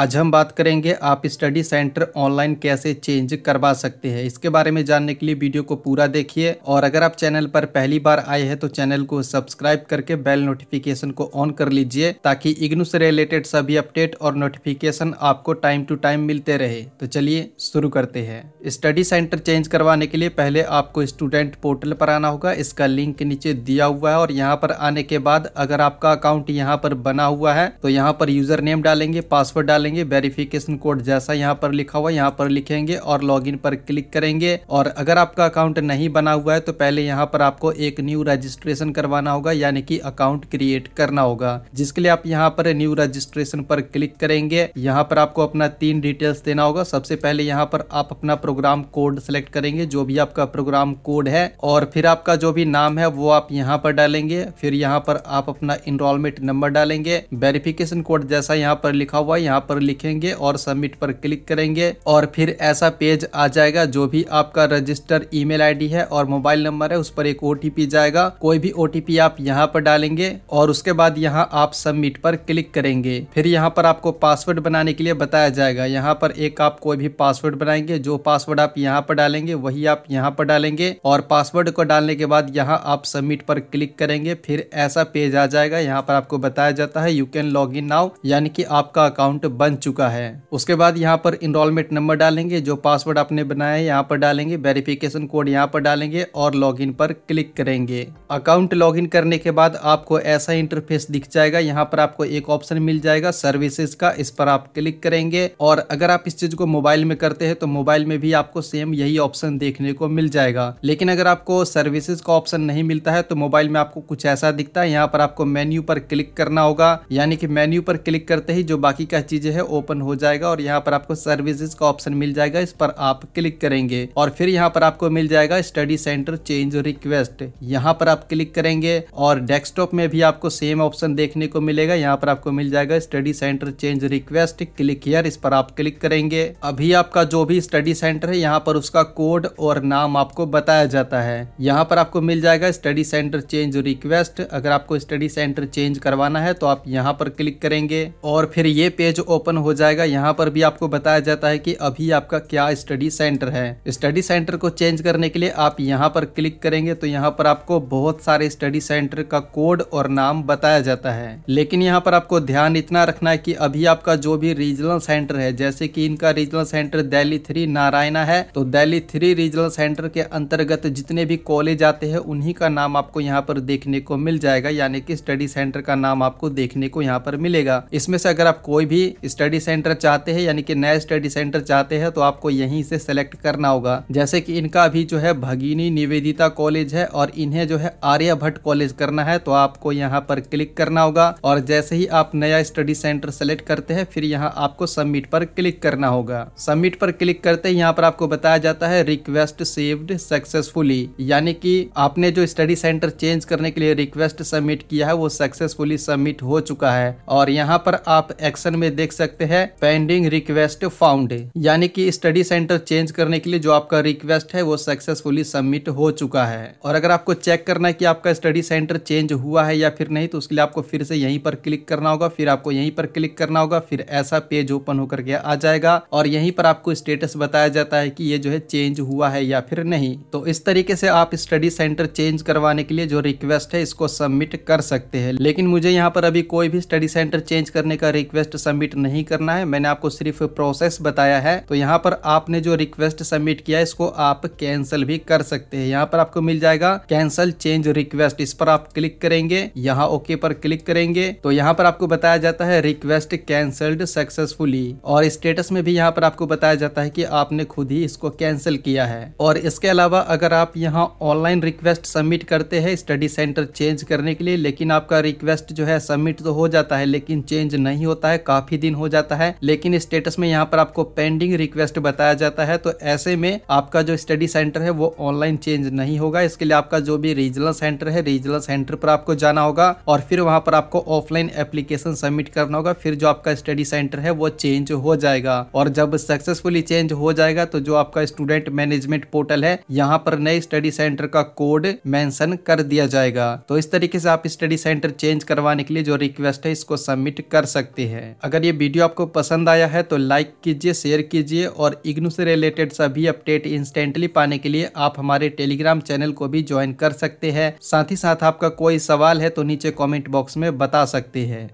आज हम बात करेंगे आप स्टडी सेंटर ऑनलाइन कैसे चेंज करवा सकते हैं इसके बारे में जानने के लिए वीडियो को पूरा देखिए और अगर आप चैनल पर पहली बार आए हैं तो चैनल को सब्सक्राइब करके बेल नोटिफिकेशन को ऑन कर लीजिए ताकि इग्नू से रिलेटेड सभी अपडेट और नोटिफिकेशन आपको टाइम टू टाइम मिलते रहे तो चलिए शुरू करते हैं स्टडी सेंटर चेंज करवाने के लिए पहले आपको स्टूडेंट पोर्टल पर आना होगा इसका लिंक नीचे दिया हुआ है और यहाँ पर आने के बाद अगर आपका अकाउंट यहाँ पर बना हुआ है तो यहाँ पर यूजर नेम डालेंगे पासवर्ड डालेंगे वेरिफिकेशन कोड जैसा यहाँ पर लिखा हुआ यहाँ पर लिखेंगे और लॉग पर क्लिक करेंगे और अगर आपका अकाउंट नहीं बना हुआ है तो पहले यहाँ पर आपको एक न्यू रजिस्ट्रेशन करवाना होगा यानी कि अकाउंट क्रिएट करना होगा जिसके लिए आप यहाँ पर न्यू रजिस्ट्रेशन पर क्लिक करेंगे यहाँ पर आपको अपना तीन डिटेल्स देना होगा सबसे पहले यहाँ पर आप अपना प्रोग्राम कोड सेलेक्ट करेंगे जो भी आपका प्रोग्राम कोड है और फिर आपका जो भी नाम है वो आप यहाँ पर डालेंगे फिर यहाँ पर आप अपना इनरोलमेंट नंबर डालेंगे वेरिफिकेशन कोड जैसा यहाँ पर लिखा हुआ है यहाँ पर पर लिखेंगे और सबमिट पर क्लिक करेंगे और फिर ऐसा पेज आ जाएगा जो भी आपका रजिस्टर ईमेल आईडी है और मोबाइल नंबर है उस पर एक ओटीपी जाएगा कोई भी ओटीपी आप यहाँ पर डालेंगे और उसके बाद यहाँ आप सबमिट पर क्लिक करेंगे फिर यहाँ पर आपको पासवर्ड बनाने के लिए बताया जाएगा यहाँ पर एक आप कोई भी पासवर्ड बनाएंगे जो पासवर्ड आप यहाँ पर डालेंगे वही आप यहाँ पर डालेंगे और पासवर्ड को डालने के बाद यहाँ आप सबमिट पर क्लिक करेंगे फिर ऐसा पेज आ जाएगा यहाँ पर आपको बताया जाता है you can log in now यानी कि आपका अकाउंट बन चुका है उसके बाद यहाँ पर इनरोलमेंट नंबर डालेंगे जो पासवर्ड आपने बनाया है यहाँ पर डालेंगे वेरिफिकेशन कोड यहाँ पर डालेंगे और लॉगिन पर क्लिक करेंगे अकाउंट लॉगिन करने के बाद आपको ऐसा इंटरफेस दिख जाएगा यहाँ पर आपको एक ऑप्शन मिल जाएगा सर्विसेज का इस पर आप क्लिक करेंगे और अगर आप इस चीज को मोबाइल में करते हैं तो मोबाइल में भी आपको सेम यही ऑप्शन देखने को मिल जाएगा लेकिन अगर आपको सर्विसेज का ऑप्शन नहीं मिलता है तो मोबाइल में आपको कुछ ऐसा दिखता है यहाँ पर आपको मेन्यू पर क्लिक करना होगा यानी कि मेन्यू पर क्लिक करते ही जो बाकी का चीज जो है ओपन हो जाएगा और यहाँ पर आपको सर्विसेज का ऑप्शन मिल जाएगा इस पर आप क्लिक करेंगे और फिर यहाँ पर आपको मिल जाएगा स्टडी सेंटर चेंज रिक्वेस्ट यहाँ पर आप क्लिक करेंगे और डेस्कटॉप में भी आपको सेम ऑप्शन देखने को मिलेगा यहाँ पर आपको मिल जाएगा study centre change request click here इस पर आप क्लिक करेंगे अभी आपका जो भी स्टडी सेंटर है यहाँ पर उसका कोड और नाम आपको बताया जाता है यहाँ पर आपको मिल जाएगा स्टडी सेंटर चेंज रिक्वेस्ट अगर आपको स्टडी सेंटर चेंज करवाना है तो आप यहाँ पर क्लिक करेंगे और फिर ये पेज ओपन हो जाएगा यहाँ पर भी आपको बताया जाता है कि अभी आपका क्या स्टडी सेंटर है स्टडी सेंटर को चेंज करने के लिए आप यहाँ पर क्लिक करेंगे तो यहाँ पर आपको बहुत सारे स्टडी सेंटर का कोड और नाम बताया जाता है लेकिन यहाँ पर आपको ध्यान इतना रखना है की अभी आपका जो भी रीजनल सेंटर है जैसे की इनका regional centre Delhi three Narayana है तो दिल्ली थ्री रीजनल सेंटर के अंतर्गत जितने भी कॉलेज आते हैं उन्हीं का नाम आपको यहाँ पर देखने को मिल जाएगा यानी कि स्टडी सेंटर का नाम आपको देखने को यहाँ पर मिलेगा इसमें से अगर आप कोई भी स्टडी सेंटर चाहते हैं यानी कि नया स्टडी सेंटर चाहते हैं तो आपको यहीं से सेलेक्ट करना होगा जैसे कि इनका अभी जो है भगिनी निवेदिता कॉलेज है और इन्हें जो है आर्यभट्ट कॉलेज करना है तो आपको यहाँ पर क्लिक करना होगा और जैसे ही आप नया स्टडी सेंटर सेलेक्ट करते हैं फिर यहाँ आपको सबमिट पर क्लिक करना होगा सबमिट पर क्लिक करते ही यहाँ पर आपको बताया जाता है रिक्वेस्ट सेव्ड सक्सेसफुली यानी कि आपने जो स्टडी सेंटर चेंज करने के लिए रिक्वेस्ट सबमिट किया है वो सक्सेसफुली सबमिट हो चुका है और यहाँ पर आप एक्शन में देख देख सकते हैं पेंडिंग रिक्वेस्ट फाउंड यानी कि स्टडी सेंटर चेंज करने के लिए जो आपका रिक्वेस्ट है वो सक्सेसफुली सबमिट हो चुका है और अगर आपको चेक करना है कि आपका स्टडी सेंटर चेंज हुआ है या फिर नहीं तो उसके लिए आपको फिर से यहीं पर क्लिक करना होगा फिर आपको यहीं पर क्लिक करना होगा फिर ऐसा पेज ओपन होकर के आ जाएगा और यहीं पर आपको स्टेटस बताया जाता है कि ये जो है चेंज हुआ है या फिर नहीं तो इस तरीके से आप स्टडी सेंटर चेंज करवाने के लिए जो रिक्वेस्ट है इसको सबमिट कर सकते हैं लेकिन मुझे यहाँ पर अभी कोई भी स्टडी सेंटर चेंज करने का रिक्वेस्ट सबमिट नहीं करना है मैंने आपको सिर्फ प्रोसेस बताया है तो यहाँ पर आपने जो रिक्वेस्ट सबमिट किया है इसको आप कैंसिल भी कर सकते हैं यहाँ पर आपको मिल जाएगा कैंसिल चेंज रिक्वेस्ट इस पर आप क्लिक करेंगे यहाँ ओके पर क्लिक करेंगे तो यहाँ पर आपको बताया जाता है रिक्वेस्ट कैंसल्ड सक्सेसफुली और स्टेटस में भी यहाँ पर आपको बताया जाता है की आपने खुद ही इसको कैंसिल किया है और इसके अलावा अगर आप यहाँ ऑनलाइन रिक्वेस्ट सबमिट करते हैं स्टडी सेंटर चेंज करने के लिए लेकिन आपका रिक्वेस्ट जो है सबमिट तो हो जाता है लेकिन चेंज नहीं होता है काफी दिन दिन हो जाता है लेकिन स्टेटस में यहाँ पर आपको पेंडिंग रिक्वेस्ट बताया जाता है तो ऐसे में आपका जो स्टडी सेंटर है वो ऑनलाइन चेंज नहीं होगा इसके लिए आपका जो भी रीजनल सेंटर है रीजनल सेंटर पर आपको जाना होगा और फिर वहां पर आपको ऑफलाइन एप्लीकेशन सबमिट करना होगा फिर जो आपका स्टडी सेंटर है वो चेंज हो जाएगा और जब सक्सेसफुली चेंज हो जाएगा तो जो आपका स्टूडेंट मैनेजमेंट पोर्टल है यहाँ पर नए स्टडी सेंटर का कोड मेंशन कर दिया जाएगा तो इस तरीके से आप स्टडी सेंटर चेंज करवाने के लिए जो रिक्वेस्ट है इसको सबमिट कर सकते हैं अगर ये वीडियो आपको पसंद आया है तो लाइक कीजिए शेयर कीजिए और इग्नू से रिलेटेड सभी अपडेट इंस्टेंटली पाने के लिए आप हमारे टेलीग्राम चैनल को भी ज्वाइन कर सकते हैं साथ ही साथ आपका कोई सवाल है तो नीचे कॉमेंट बॉक्स में बता सकते हैं